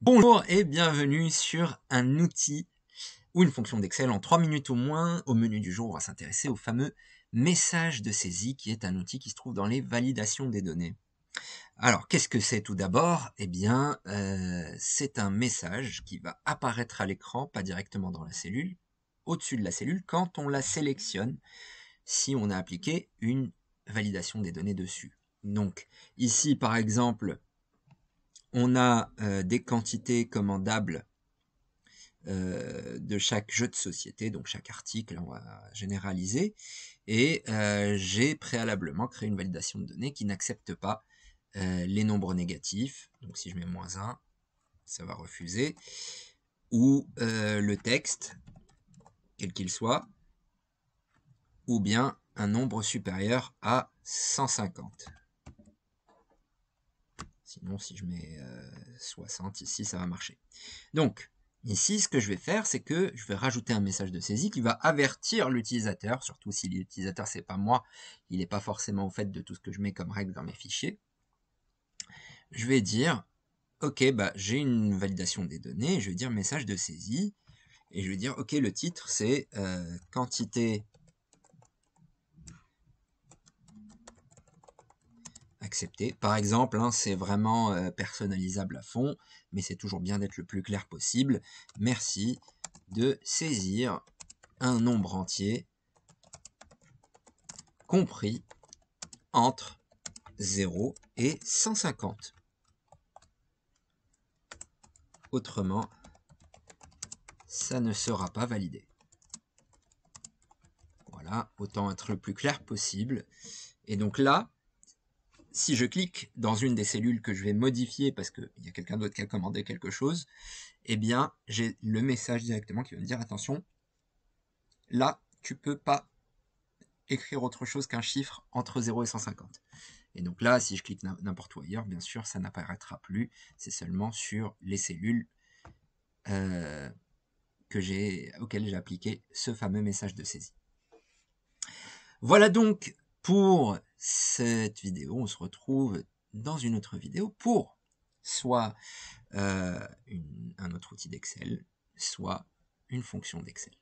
Bonjour et bienvenue sur un outil ou une fonction d'Excel en 3 minutes au moins. Au menu du jour, on va s'intéresser au fameux message de saisie qui est un outil qui se trouve dans les validations des données. Alors, qu'est-ce que c'est tout d'abord Eh bien, euh, c'est un message qui va apparaître à l'écran, pas directement dans la cellule, au-dessus de la cellule, quand on la sélectionne, si on a appliqué une validation des données dessus. Donc, ici, par exemple, on a euh, des quantités commandables euh, de chaque jeu de société, donc chaque article, on va généraliser. Et euh, j'ai préalablement créé une validation de données qui n'accepte pas les nombres négatifs. Donc si je mets moins 1, ça va refuser. Ou le texte, quel qu'il soit, ou bien un nombre supérieur à 150. Sinon, si je mets 60 euh, ici, ça va marcher. Donc, ici, ce que je vais faire, c'est que je vais rajouter un message de saisie qui va avertir l'utilisateur, surtout si l'utilisateur, c'est pas moi, il n'est pas forcément au fait de tout ce que je mets comme règle dans mes fichiers. Je vais dire, ok, bah, j'ai une validation des données, je vais dire message de saisie, et je vais dire, ok, le titre, c'est euh, quantité Par exemple, hein, c'est vraiment euh, personnalisable à fond, mais c'est toujours bien d'être le plus clair possible. Merci de saisir un nombre entier compris entre 0 et 150. Autrement, ça ne sera pas validé. Voilà, autant être le plus clair possible. Et donc là, si je clique dans une des cellules que je vais modifier parce qu'il y a quelqu'un d'autre qui a commandé quelque chose, eh bien, j'ai le message directement qui va me dire attention, là, tu ne peux pas écrire autre chose qu'un chiffre entre 0 et 150. Et donc là, si je clique n'importe où ailleurs, bien sûr, ça n'apparaîtra plus. C'est seulement sur les cellules euh, que auxquelles j'ai appliqué ce fameux message de saisie. Voilà donc pour cette vidéo, on se retrouve dans une autre vidéo pour soit euh, un autre outil d'Excel, soit une fonction d'Excel.